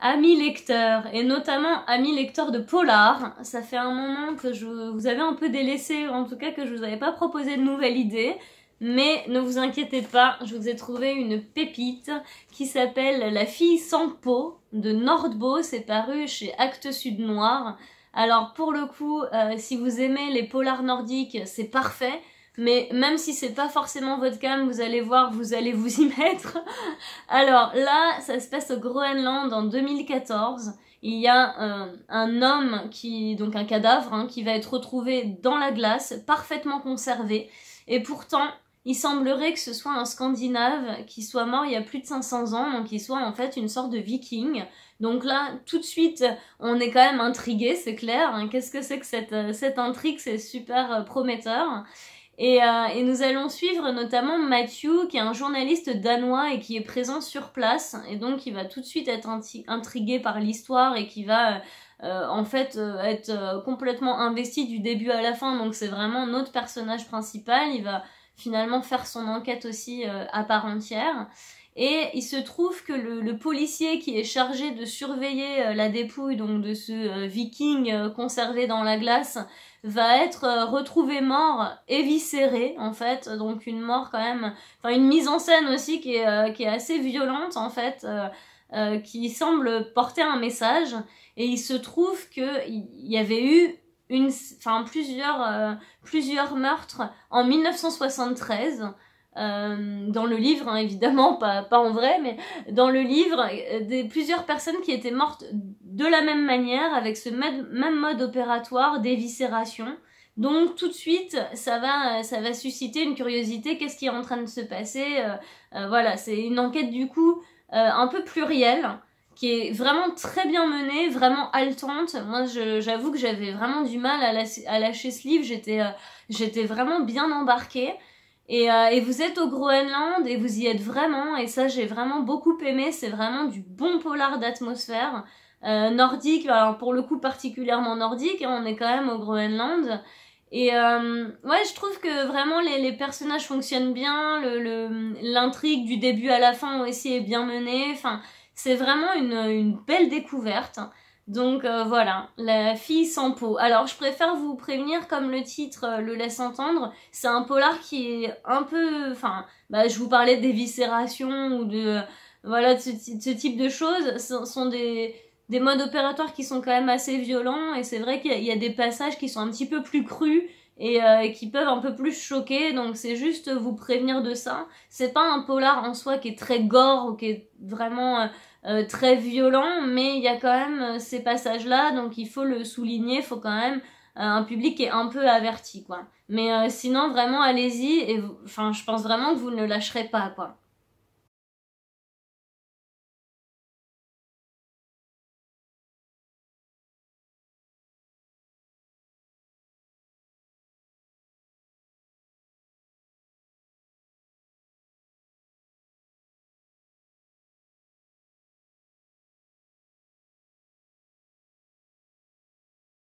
amis lecteurs, et notamment amis lecteurs de polar. Ça fait un moment que je vous avais un peu délaissé, en tout cas que je vous avais pas proposé de nouvelles idées. Mais ne vous inquiétez pas, je vous ai trouvé une pépite qui s'appelle La fille sans peau de Nordbo. C'est paru chez Actes Sud Noir. Alors pour le coup, euh, si vous aimez les polars nordiques, c'est parfait mais même si c'est pas forcément votre cam, vous allez voir, vous allez vous y mettre. Alors là, ça se passe au Groenland en 2014. Il y a euh, un homme qui, donc un cadavre, hein, qui va être retrouvé dans la glace, parfaitement conservé. Et pourtant, il semblerait que ce soit un Scandinave qui soit mort il y a plus de 500 ans, donc qui soit en fait une sorte de viking. Donc là, tout de suite, on est quand même intrigué, c'est clair. Hein. Qu'est-ce que c'est que cette, euh, cette intrigue C'est super euh, prometteur. Euh, et, nous allons suivre notamment Matthew, qui est un journaliste danois et qui est présent sur place, et donc qui va tout de suite être intrigué par l'histoire et qui va euh, euh, en fait être complètement investi du début à la fin. Donc c'est vraiment notre personnage principal. Il va finalement faire son enquête aussi à part entière. Et il se trouve que le, policier qui est chargé de surveiller euh, la dépouille donc de ce euh, viking euh, conservé dans la glace va être retrouvé mort, éviscéré en fait, donc une mort quand même, enfin une mise en scène aussi qui est, qui est assez violente en fait. qui semble porter un message et il se trouve qu'il y avait eu une plusieurs plusieurs meurtres en 1973 euh, dans le livre, hein, évidemment, pas, pas, en vrai, mais dans le livre, euh, des, plusieurs personnes qui étaient mortes de la même manière, avec ce même, mode opératoire d'éviscération. Donc tout de suite, ça va, euh, ça va susciter une curiosité, qu'est-ce qui est en train de se passer Voilà, c'est une enquête du coup un peu plurielle, qui est vraiment très bien menée, vraiment haletante. Moi, j'avoue que j'avais vraiment du mal à, lâcher, à ce livre. J'étais, j'étais vraiment bien embarquée. Euh, et, vous êtes au Groenland et vous y êtes vraiment. Et ça, j'ai vraiment beaucoup aimé. C'est vraiment du bon polar d'atmosphère. Euh, nordique, alors pour le coup particulièrement nordique, et hein, on est quand même au Groenland. Et euh, ouais, je trouve que vraiment les, personnages fonctionnent bien, l'intrigue le, du début à la fin aussi est bien menée. Enfin, c'est vraiment une, belle découverte. Donc euh, voilà, la fille sans peau. Alors je préfère vous prévenir, comme le titre euh, le laisse entendre, c'est un polar qui est un peu... Enfin, bah, je vous parlais d'éviscération ou de... Euh, voilà, de ce, type de choses. Ce sont des, modes opératoires qui sont quand même assez violents et c'est vrai qu'il y, a des passages qui sont un petit peu plus crus et qui peuvent un peu plus choquer. Donc c'est juste vous prévenir de ça. C'est pas un polar en soi qui est très gore ou qui est vraiment euh, très violent, mais il y a quand même euh, ces passages-là, donc il faut le souligner, faut quand même euh, un public qui est un peu averti, quoi. Mais sinon, vraiment, allez-y, et enfin, je pense vraiment que vous ne lâcherez pas, quoi.